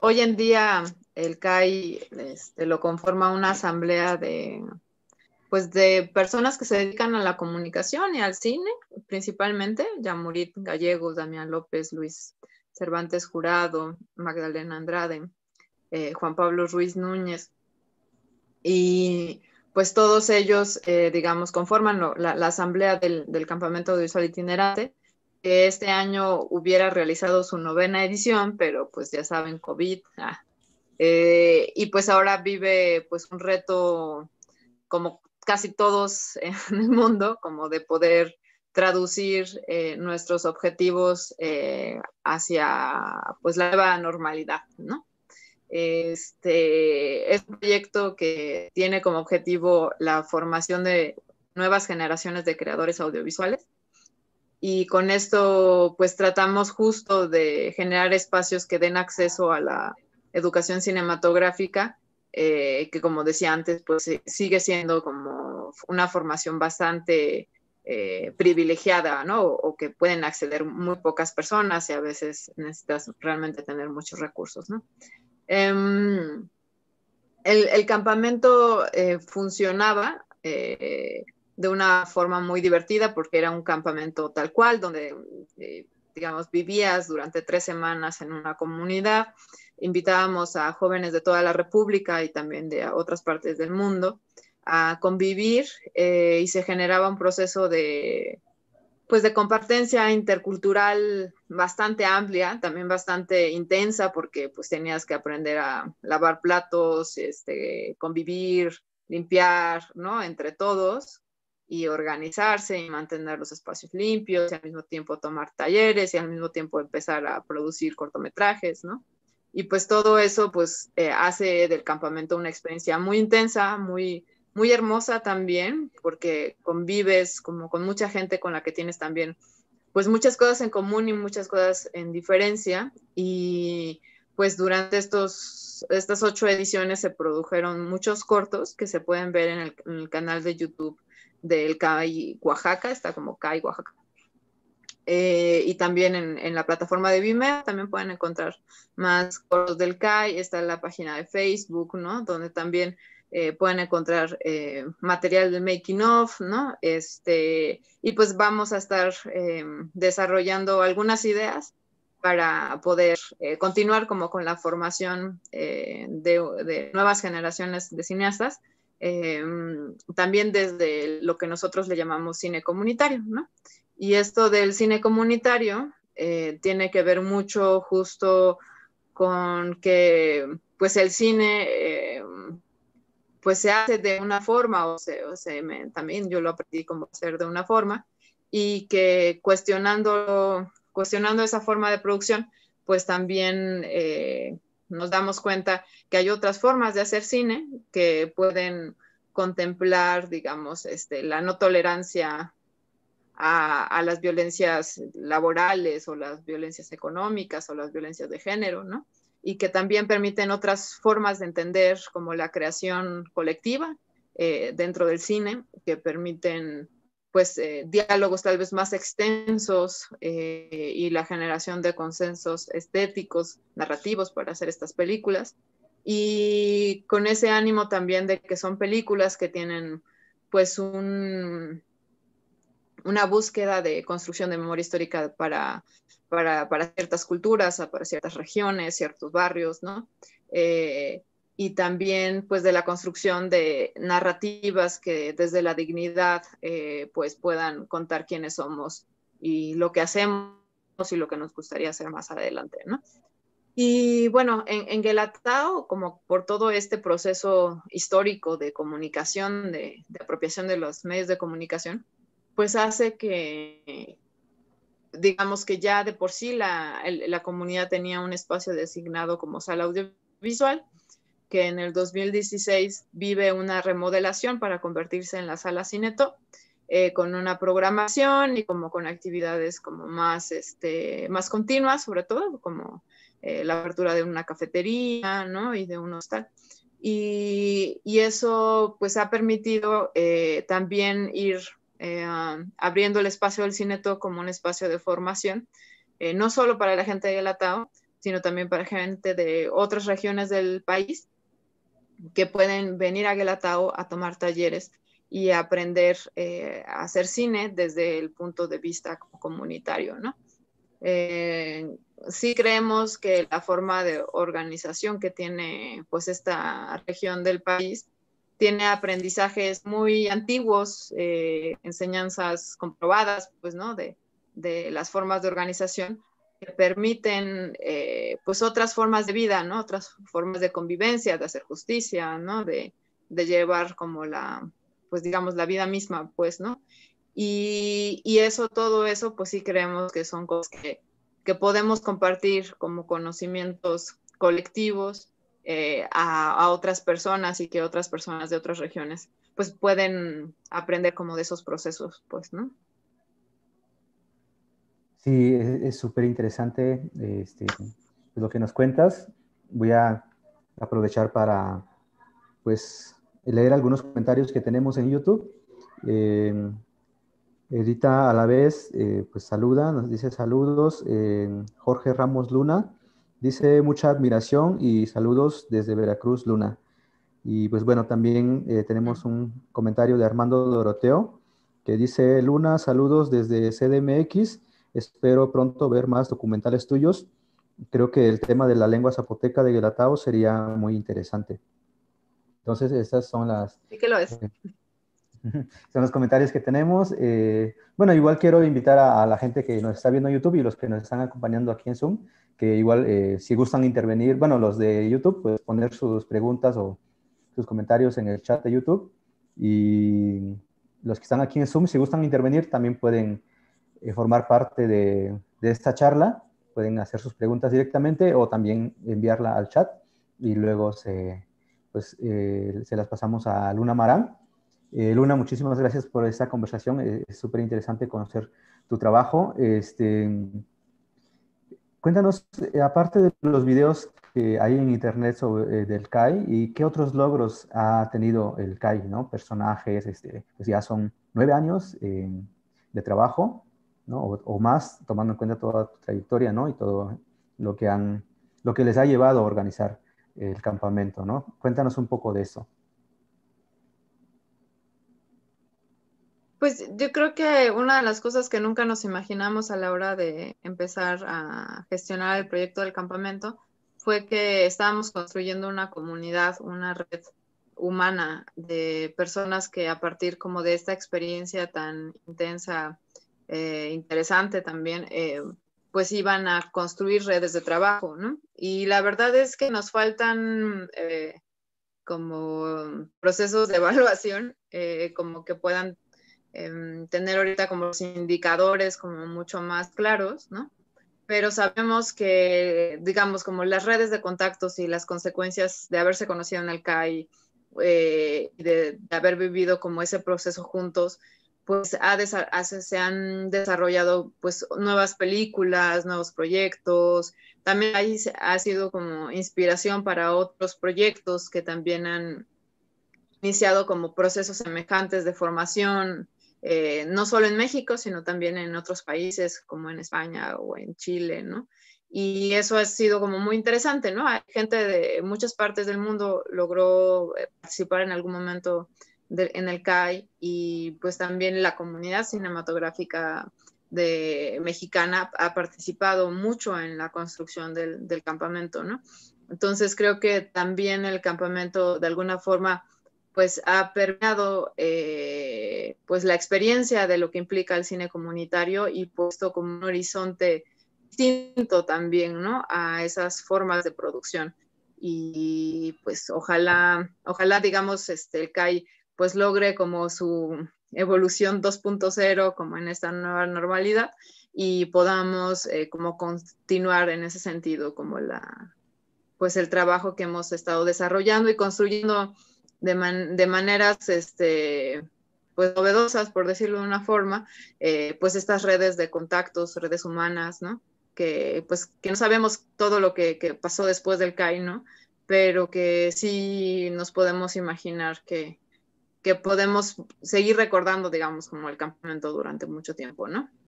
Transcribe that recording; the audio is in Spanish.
Hoy en día el CAI este, lo conforma una asamblea de, pues de personas que se dedican a la comunicación y al cine, principalmente, Yamurit Gallegos, Damián López, Luis Cervantes Jurado, Magdalena Andrade, eh, Juan Pablo Ruiz Núñez. Y pues todos ellos, eh, digamos, conforman la, asamblea del, del campamento audiovisual itinerante que este año hubiera realizado su novena edición, pero pues ya saben, COVID. Ah, eh, y pues ahora vive pues un reto como casi todos en el mundo, como de poder traducir eh, nuestros objetivos eh, hacia pues la nueva normalidad, Este es un proyecto que tiene como objetivo la formación de nuevas generaciones de creadores audiovisuales y con esto pues tratamos justo de generar espacios que den acceso a la educación cinematográfica, eh, que como decía antes, pues eh, sigue siendo como una formación bastante eh, privilegiada, ¿no? O, que pueden acceder muy pocas personas y a veces necesitas realmente tener muchos recursos, ¿no? Em, el, el, campamento funcionaba de una forma muy divertida porque era un campamento tal cual, donde, eh, digamos, vivías durante tres semanas en una comunidad. Invitábamos a jóvenes de toda la República y también de otras partes del mundo a convivir eh, y se generaba un proceso de, pues, de compartencia intercultural bastante amplia, también bastante intensa porque, pues, tenías que aprender a lavar platos, este, convivir, limpiar, ¿no? Entre todos y organizarse y mantener los espacios limpios y al mismo tiempo tomar talleres y al mismo tiempo empezar a producir cortometrajes, ¿no? Y pues todo eso pues eh, hace del campamento una experiencia muy intensa, muy, muy hermosa también, porque convives como con mucha gente con la que tienes también pues muchas cosas en común y muchas cosas en diferencia y pues durante estos, estas ocho ediciones se produjeron muchos cortos que se pueden ver en el canal de YouTube del CAI Oaxaca, está como CAI Oaxaca. Eh, y también en, la plataforma de Vimeo también pueden encontrar más cortos del CAI, está en la página de Facebook, ¿no? Donde también eh, pueden encontrar eh, material de making of, ¿no? Este, y pues vamos a estar em, desarrollando algunas ideas para poder continuar como con la formación de nuevas generaciones de cineastas Em, también desde lo que nosotros le llamamos cine comunitario, ¿no? Y esto del cine comunitario eh, tiene que ver mucho justo con que pues el cine em, pues se hace de una forma, o, sea, también yo lo aprendí como hacer de una forma, y que cuestionando, cuestionando esa forma de producción, pues también eh, nos damos cuenta que hay otras formas de hacer cine que pueden contemplar, digamos, este, la no tolerancia a, las violencias laborales o las violencias económicas o las violencias de género, ¿no? Y que también permiten otras formas de entender como la creación colectiva eh, dentro del cine, que permiten pues eh, diálogos tal vez más extensos eh, y la generación de consensos estéticos, narrativos para hacer estas películas. Y con ese ánimo también de que son películas que tienen pues una búsqueda de construcción de memoria histórica para, para, ciertas culturas, para ciertas regiones, ciertos barrios, ¿no? Eh, y también pues de la construcción de narrativas que desde la dignidad eh, pues puedan contar quiénes somos y lo que hacemos y lo que nos gustaría hacer más adelante, ¿no? Y bueno, en, en Guelatao, como por todo este proceso histórico de comunicación, de, apropiación de los medios de comunicación, pues hace que, digamos que ya de por sí la, la comunidad tenía un espacio designado como sala audiovisual, que en el 2016 vive una remodelación para convertirse en la sala Cineto, eh, con una programación y como con actividades como más, este, más continuas, sobre todo como eh, la apertura de una cafetería ¿no? y de un hostal. Y, y eso pues ha permitido eh, también ir abriendo el espacio del Cineto como un espacio de formación, no solo para la gente de Atao sino también para gente de otras regiones del país que pueden venir a Guelatao a tomar talleres y aprender eh, a hacer cine desde el punto de vista comunitario, ¿no? Eh, sí creemos que la forma de organización que tiene pues esta región del país tiene aprendizajes muy antiguos, eh, enseñanzas comprobadas, pues, ¿no? de las formas de organización, que permiten eh, pues otras formas de vida, ¿no? Otras formas de convivencia, de hacer justicia, ¿no? De, llevar como la, pues digamos, la vida misma, pues, ¿no? Y, eso, todo eso, pues sí creemos que son cosas que, podemos compartir como conocimientos colectivos eh, a, a, otras personas y que otras personas de otras regiones, pues pueden aprender como de esos procesos, pues, ¿no? Sí, es súper interesante este, pues, lo que nos cuentas. Voy a aprovechar para, pues, leer algunos comentarios que tenemos en YouTube. Eh, Edita a la vez, eh, pues saluda, nos dice saludos. Eh, Jorge Ramos Luna dice mucha admiración y saludos desde Veracruz, Luna. Y pues bueno, también tenemos un comentario de Armando Doroteo que dice, Luna, saludos desde CDMX Espero pronto ver más documentales tuyos. Creo que el tema de la lengua zapoteca de Guelatao sería muy interesante. Entonces, esas son las... Eh, son los comentarios que tenemos. Eh, bueno, igual quiero invitar a, la gente que nos está viendo en YouTube y los que nos están acompañando aquí en Zoom, que igual eh, si gustan intervenir, bueno, los de YouTube, pueden poner sus preguntas o sus comentarios en el chat de YouTube. Y los que están aquí en Zoom, si gustan intervenir, también pueden eh, formar parte de, esta charla. Pueden hacer sus preguntas directamente o también enviarla al chat y luego se, pues, eh, se las pasamos a Luna Marán. Eh, Luna, muchísimas gracias por esta conversación. Es súper interesante conocer tu trabajo. Este, cuéntanos, aparte de los videos que hay en internet sobre, el del CAI, ¿y qué otros logros ha tenido el CAI? ¿no? Personajes, este, pues ya son nueve años de trabajo o, más, tomando en cuenta toda tu trayectoria ¿no? y todo lo que, han, lo que les ha llevado a organizar el campamento. ¿no? Cuéntanos un poco de eso. Pues yo creo que una de las cosas que nunca nos imaginamos a la hora de empezar a gestionar el proyecto del campamento fue que estábamos construyendo una comunidad, una red humana de personas que a partir como de esta experiencia tan intensa eh, interesante también, eh, pues iban a construir redes de trabajo, ¿no? Y la verdad es que nos faltan eh, como procesos de evaluación, como que puedan em, tener ahorita como los indicadores como mucho más claros, ¿no? Pero sabemos que, digamos, como las redes de contactos y las consecuencias de haberse conocido en el CAI, de, haber vivido como ese proceso juntos, pues se han desarrollado pues nuevas películas, nuevos proyectos. También ahí ha sido como inspiración para otros proyectos que también han iniciado como procesos semejantes de formación, eh, no solo en México, sino también en otros países como en España o en Chile, ¿no? Y eso ha sido como muy interesante, ¿no? Hay gente de muchas partes del mundo logró eh, participar en algún momento en el CAI y pues también la comunidad cinematográfica de, mexicana ha participado mucho en la construcción del, campamento, ¿no? Entonces creo que también el campamento de alguna forma pues ha permeado eh, pues la experiencia de lo que implica el cine comunitario y puesto como un horizonte distinto también, ¿no? A esas formas de producción. Y pues ojalá, ojalá digamos, este, el CAI pues logre como su evolución 2.0 como en esta nueva normalidad y podamos eh, como continuar en ese sentido como la pues el trabajo que hemos estado desarrollando y construyendo de, maneras este pues novedosas por decirlo de una forma eh, pues estas redes de contactos redes humanas no que pues que no sabemos todo lo que, que pasó después del CAI pero que sí nos podemos imaginar que, que podemos seguir recordando, digamos, como el campamento durante mucho tiempo, ¿no?